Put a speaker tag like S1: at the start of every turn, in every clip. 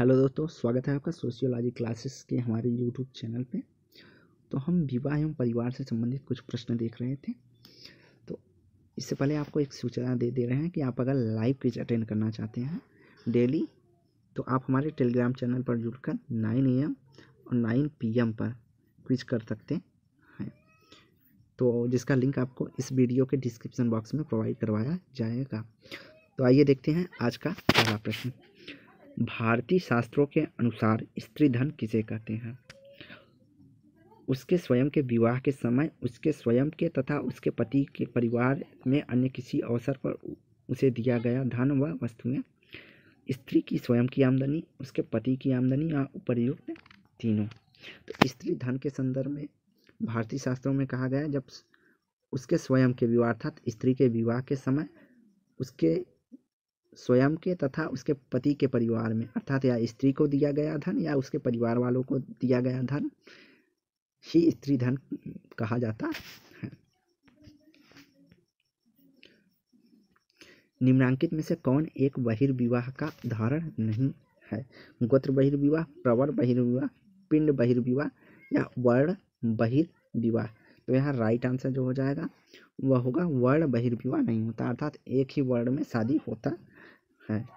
S1: Hello दोस्तों स्वागत है आपका सोशियोलॉजी क्लासेस के हमारे यूट्यूब चैनल पे तो हम विवाह एवं परिवार से संबंधित कुछ प्रश्न देख रहे थे तो इससे पहले आपको एक सूचना दे दे रहे हैं कि आप अगर लाइव क्विज अटेंड करना चाहते हैं डेली तो आप हमारे टेलीग्राम चैनल पर जुड़कर नाइन ए एम और नाइन पी एम पर क्विज कर सकते हैं तो जिसका लिंक आपको इस वीडियो के डिस्क्रिप्सन बॉक्स में प्रोवाइड करवाया जाएगा तो आइए देखते हैं आज का पहला प्रश्न भारतीय शास्त्रों के अनुसार स्त्री धन किसे कहते हैं उसके स्वयं के विवाह के समय उसके स्वयं के तथा उसके पति के परिवार में अन्य किसी अवसर पर उसे दिया गया धन व वस्तुएं स्त्री की स्वयं की आमदनी उसके पति की आमदनी या उपरयुक्त तीनों तो स्त्री धन के संदर्भ में भारतीय शास्त्रों में कहा गया जब उसके स्वयं के विवाह अर्थात स्त्री के विवाह के समय उसके स्वयं के तथा उसके पति के परिवार में अर्थात या स्त्री को दिया गया धन या उसके परिवार वालों को दिया गया धन ही स्त्री धन कहा जाता है निम्नांकित में से कौन एक बहिर्विवाह का उदाहरण नहीं है गोत्र बहिर्विवाह प्रवर बहिर्विवाह पिंड बहिर्विवाह या वर्ण बहिर्विवाह तो यहाँ राइट आंसर जो हो जाएगा वह होगा वर्ण बहिर्विवाह नहीं होता अर्थात एक ही वर्ण में शादी होता है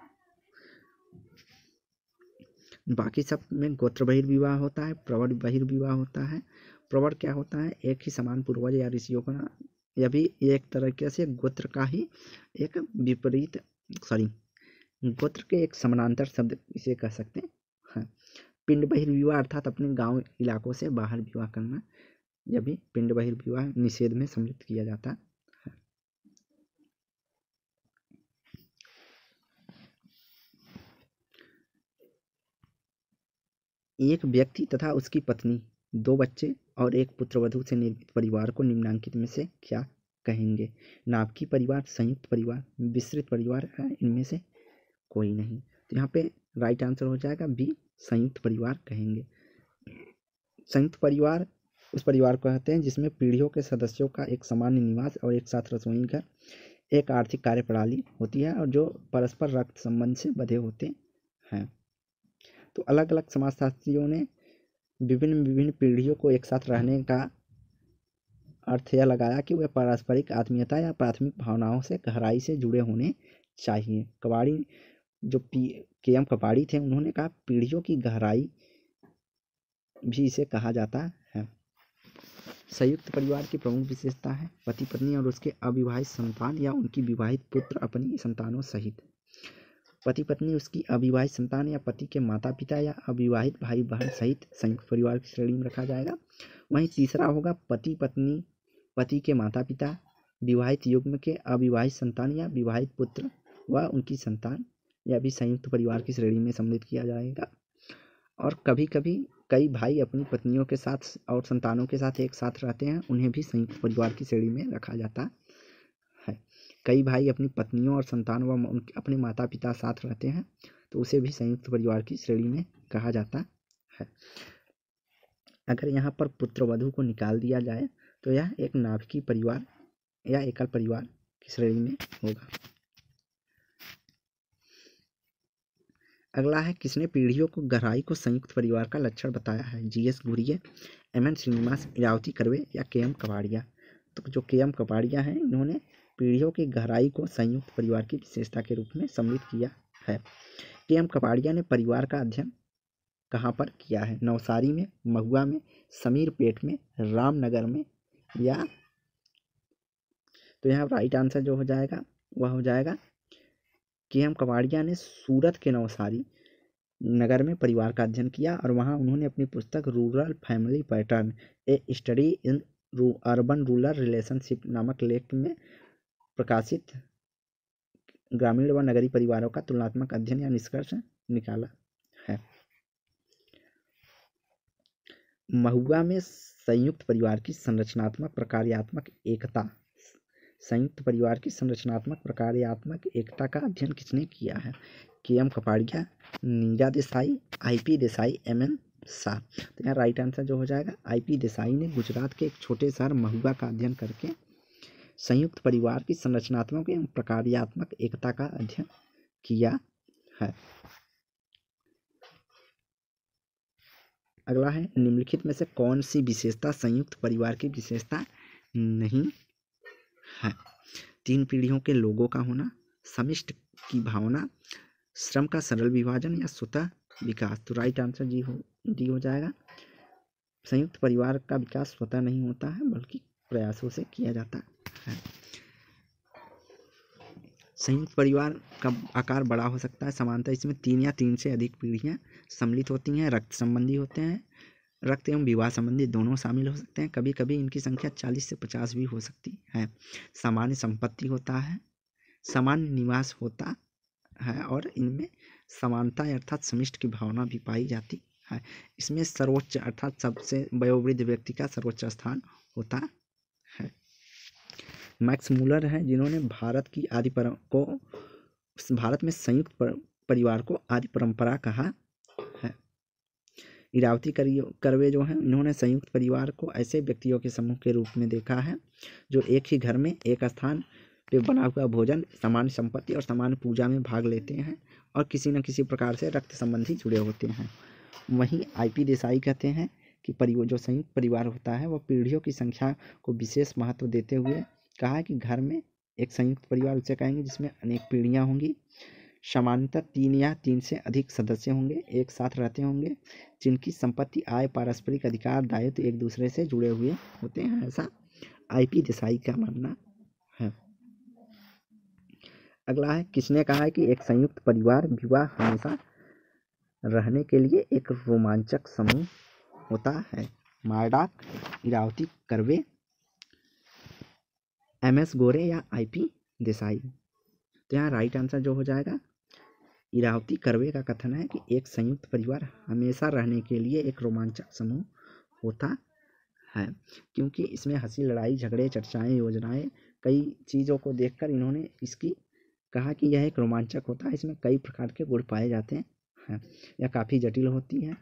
S1: बाकी सब में गोत्र विवाह होता है प्रवर विवाह होता है प्रवर क्या होता है एक ही समान पूर्वज या ऋषियों का यह भी एक तरीके से गोत्र का ही एक विपरीत सॉरी गोत्र के एक समानांतर शब्द इसे कह सकते हैं हाँ। पिंड विवाह अर्थात अपने गांव इलाकों से बाहर विवाह करना यह भी पिंड बहिर्विवाह निषेध में सम्मिलित किया जाता है एक व्यक्ति तथा उसकी पत्नी दो बच्चे और एक पुत्रवधु से निर्मित परिवार को निम्नांकित में से क्या कहेंगे नाभिकीय परिवार संयुक्त परिवार विस्तृत परिवार है इनमें से कोई नहीं तो यहाँ पे राइट आंसर हो जाएगा बी संयुक्त परिवार कहेंगे संयुक्त परिवार उस परिवार को कहते हैं जिसमें पीढ़ियों के सदस्यों का एक सामान्य निवास और एक साथ रसोई घर एक आर्थिक कार्यप्रणाली होती है और जो परस्पर रक्त संबंध से बधे होते हैं तो अलग अलग समाजशास्त्रियों ने विभिन्न विभिन्न पीढ़ियों को एक साथ रहने का अर्थ यह लगाया कि वह पारस्परिक आत्मीयता या प्राथमिक भावनाओं से गहराई से जुड़े होने चाहिए कबाड़ी जो पी के एम कबाड़ी थे उन्होंने कहा पीढ़ियों की गहराई भी इसे कहा जाता है संयुक्त परिवार की प्रमुख विशेषता है पति पत्नी और उसके अविवाहित संतान या उनकी विवाहित पुत्र अपनी संतानों सहित पति पत्नी उसकी अविवाहित संतान या पति के माता पिता या अविवाहित भाई बहन सहित संयुक्त परिवार की श्रेणी में रखा जाएगा वहीं तीसरा होगा पति पत्नी पति के माता पिता विवाहित युग्म के अविवाहित संतान या विवाहित पुत्र व उनकी संतान या भी संयुक्त परिवार की श्रेणी में सम्मिलित किया जाएगा और कभी कभी कई भाई अपनी पत्नियों के साथ और संतानों के साथ एक साथ रहते हैं उन्हें भी संयुक्त परिवार की श्रेणी में रखा जाता है कई भाई अपनी पत्नियों और संतान व अपने माता पिता साथ रहते हैं तो उसे भी संयुक्त परिवार की श्रेणी में कहा जाता है अगर यहाँ पर पुत्र वधु को निकाल दिया जाए तो यह एक नाभिकी परिवार या एकल परिवार की श्रेणी में होगा अगला है किसने पीढ़ियों को गहराई को संयुक्त परिवार का लक्षण बताया है G S Ghurye M N Srinivas Iravati Karve या के एम कपाड़िया तो जो के एम कपाड़िया हैं इन्होंने पीढ़ियों की गहराई को संयुक्त परिवार की विशेषता के रूप में सम्मिलित किया है के एम कपाड़िया ने परिवार का अध्ययन कहाँ पर किया है नवसारी में महुआ में समीरपेट में रामनगर में या तो यहाँ राइट आंसर जो हो जाएगा वह हो जाएगा के एम कवाड़िया ने सूरत के नवसारी नगर में परिवार का अध्ययन किया और वहाँ उन्होंने अपनी पुस्तक rural family pattern a study in urban rural relationship नामक लेख में प्रकाशित ग्रामीण व नगरीय परिवारों का तुलनात्मक अध्ययन या निष्कर्ष निकाला है महुआ में संयुक्त परिवार की संरचनात्मक प्रकार्यात्मक एकता संयुक्त परिवार की संरचनात्मक प्रकार्यात्मक एकता का अध्ययन किसने किया है K M Kapadia Neera Desai I P Desai M M Shah तो यहाँ राइट आंसर जो हो जाएगा आई पी देसाई ने गुजरात के एक छोटे शहर महुआ का अध्ययन करके संयुक्त परिवार की संरचनात्मक एवं प्रकार्यात्मक एकता का अध्ययन किया है अगला है निम्नलिखित में से कौन सी विशेषता संयुक्त परिवार की विशेषता नहीं है तीन पीढ़ियों के लोगों का होना समिष्ट की भावना श्रम का सरल विभाजन या स्वतः विकास तो राइट आंसर जी हो डी हो जाएगा संयुक्त परिवार का विकास स्वतः नहीं होता है बल्कि प्रयासों से किया जाता है है संयुक्त परिवार का आकार बड़ा हो सकता है समानता इसमें तीन या तीन से अधिक पीढ़ियाँ सम्मिलित होती हैं रक्त संबंधी होते हैं रक्त एवं विवाह संबंधी दोनों शामिल हो सकते हैं कभी कभी इनकी संख्या चालीस से पचास भी हो सकती है सामान्य संपत्ति होता है सामान्य निवास होता है और इनमें समानता अर्थात समिष्ट की भावना भी पाई जाती है इसमें सर्वोच्च अर्थात सबसे वयोवृद्ध व्यक्ति का सर्वोच्च स्थान होता मैक्स मूलर हैं जिन्होंने भारत की आदि पर को भारत में संयुक्त पर, परिवार को आदि परंपरा कहा है इरावती करवे जो हैं उन्होंने संयुक्त परिवार को ऐसे व्यक्तियों के समूह के रूप में देखा है जो एक ही घर में एक स्थान पे बना हुआ भोजन सामान्य संपत्ति और सामान्य पूजा में भाग लेते हैं और किसी न किसी प्रकार से रक्त संबंधी जुड़े होते हैं वहीं आईपी देसाई कहते हैं कि परि जो संयुक्त परिवार होता है वह पीढ़ियों की संख्या को विशेष महत्व देते हुए कहा कि घर में एक संयुक्त परिवार उसे कहेंगे जिसमें अनेक पीढ़ियाँ होंगी सामान्यतः तीन या तीन से अधिक सदस्य होंगे एक साथ रहते होंगे जिनकी संपत्ति आय पारस्परिक अधिकार दायित्व एक दूसरे से जुड़े हुए होते हैं ऐसा आईपी देसाई का मानना है अगला है किसने कहा है कि एक संयुक्त परिवार विवाह हमेशा रहने के लिए एक रोमांचक समूह होता है मार्डाक इरावती करवे एम एस गोरे या आई पी देसाई तो यहाँ राइट आंसर जो हो जाएगा इरावती करवे का कथन है कि एक संयुक्त परिवार हमेशा रहने के लिए एक रोमांचक समूह होता है क्योंकि इसमें हंसी लड़ाई झगड़े चर्चाएं योजनाएं कई चीज़ों को देखकर इन्होंने इसकी कहा कि यह एक रोमांचक होता है इसमें कई प्रकार के गुण पाए जाते हैं यह काफ़ी जटिल होती है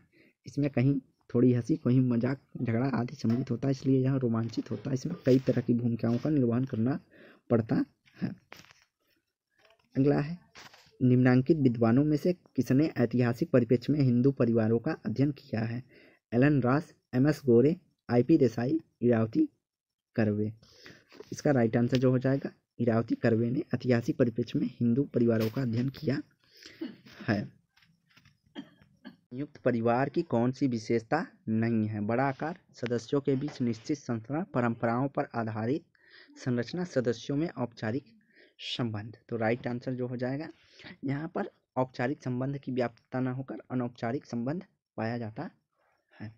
S1: इसमें कहीं थोड़ी हंसी कहीं मजाक झगड़ा आदि सम्मिलित होता है इसलिए यह रोमांचित होता है इसमें कई तरह की भूमिकाओं का निर्वहन करना पड़ता है अगला है निम्नांकित विद्वानों में से किसने ऐतिहासिक परिप्रेक्ष्य में हिंदू परिवारों का अध्ययन किया है एलन रास एम एस गोरे आई पी देसाई इरावती करवे इसका राइट आंसर जो हो जाएगा इरावती करवे ने ऐतिहासिक परिप्रेक्ष्य में हिंदू परिवारों का अध्ययन किया है संयुक्त परिवार की कौन सी विशेषता नहीं है बड़ा आकार सदस्यों के बीच निश्चित संरचना परंपराओं पर आधारित संरचना सदस्यों में औपचारिक संबंध तो राइट आंसर जो हो जाएगा यहाँ पर औपचारिक संबंध की व्याप्तता न होकर अनौपचारिक संबंध पाया जाता है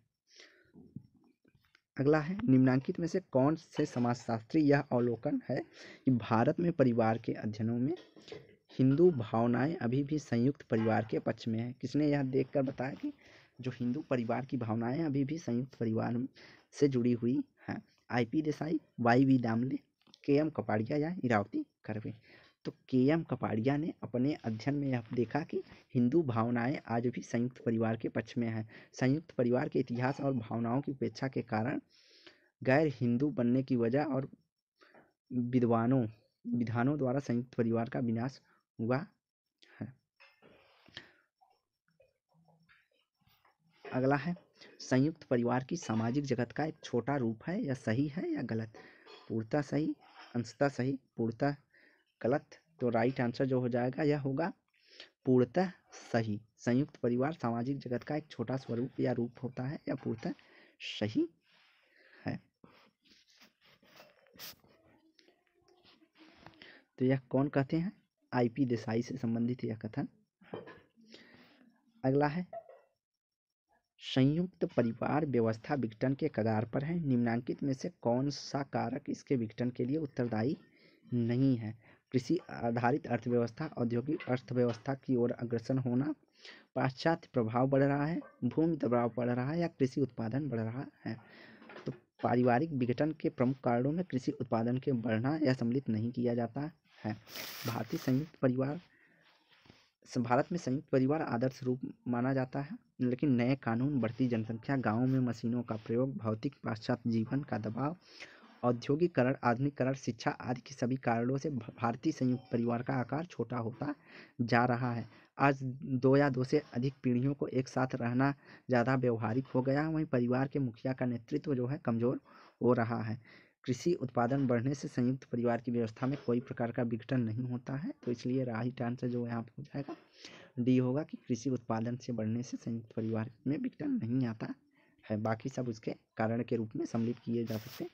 S1: अगला है निम्नांकित में से कौन से समाजशास्त्री यह अवलोकन है कि भारत में परिवार के अध्ययनों में हिंदू भावनाएँ अभी भी संयुक्त परिवार के पक्ष में हैं किसने यह देख कर बताया कि जो हिंदू परिवार की भावनाएँ अभी भी संयुक्त परिवार से जुड़ी हुई हैं I P Desai Y V Damle K M Kapadia या इरावती करवे तो के एम कपाड़िया ने अपने अध्ययन में यह देखा कि हिंदू भावनाएं आज भी संयुक्त परिवार के पक्ष में हैं संयुक्त परिवार के इतिहास और भावनाओं की उपेक्षा के कारण गैर हिंदू बनने की वजह और विद्वानों विधानों द्वारा संयुक्त परिवार का विनाश हुआ है अगला है संयुक्त परिवार की सामाजिक जगत का एक छोटा रूप है यह सही है या गलत पूर्णता सही अंशता सही पूर्णता गलत तो राइट आंसर जो हो जाएगा यह होगा पूर्णतः सही संयुक्त परिवार सामाजिक जगत का एक छोटा स्वरूप या रूप होता है या पूर्णतः सही है तो यह कौन कहते हैं आईपी देसाई से संबंधित यह कथन अगला है संयुक्त परिवार व्यवस्था विघटन के कगार पर है निम्नांकित में से कौन सा कारक इसके विघटन के लिए उत्तरदायी नहीं है कृषि आधारित अर्थव्यवस्था औद्योगिक अर्थव्यवस्था की ओर अग्रसर होना पाश्चात्य प्रभाव बढ़ रहा है भूमि दबाव बढ़ रहा है या कृषि उत्पादन बढ़ रहा है तो पारिवारिक विघटन के प्रमुख कारणों में कृषि उत्पादन के बढ़ना या सम्मिलित नहीं किया जाता है भारतीय संयुक्त परिवार भारत में संयुक्त परिवार आदर्श रूप माना जाता है लेकिन नए कानून बढ़ती जनसंख्या गाँव में मशीनों का प्रयोग भौतिक पाश्चात्य जीवन का दबाव औद्योगिकरण आधुनिकरण शिक्षा आदि के सभी कारणों से भारतीय संयुक्त परिवार का आकार छोटा होता जा रहा है आज दो या दो से अधिक पीढ़ियों को एक साथ रहना ज़्यादा व्यवहारिक हो गया वहीं परिवार के मुखिया का नेतृत्व जो है कमज़ोर हो रहा है कृषि उत्पादन बढ़ने से संयुक्त परिवार की व्यवस्था में कोई प्रकार का विघटन नहीं होता है तो इसलिए राइट आंसर जो यहाँ पर हो जाएगा डी होगा कि कृषि उत्पादन से बढ़ने से संयुक्त परिवार में विघटन नहीं आता है बाकी सब उसके कारण के रूप में सम्मिलित किए जा सकते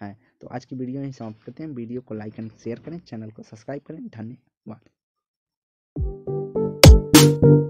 S1: हैं तो आज की वीडियो यही समाप्त करते हैं वीडियो को लाइक एंड शेयर करें चैनल को सब्सक्राइब करें धन्यवाद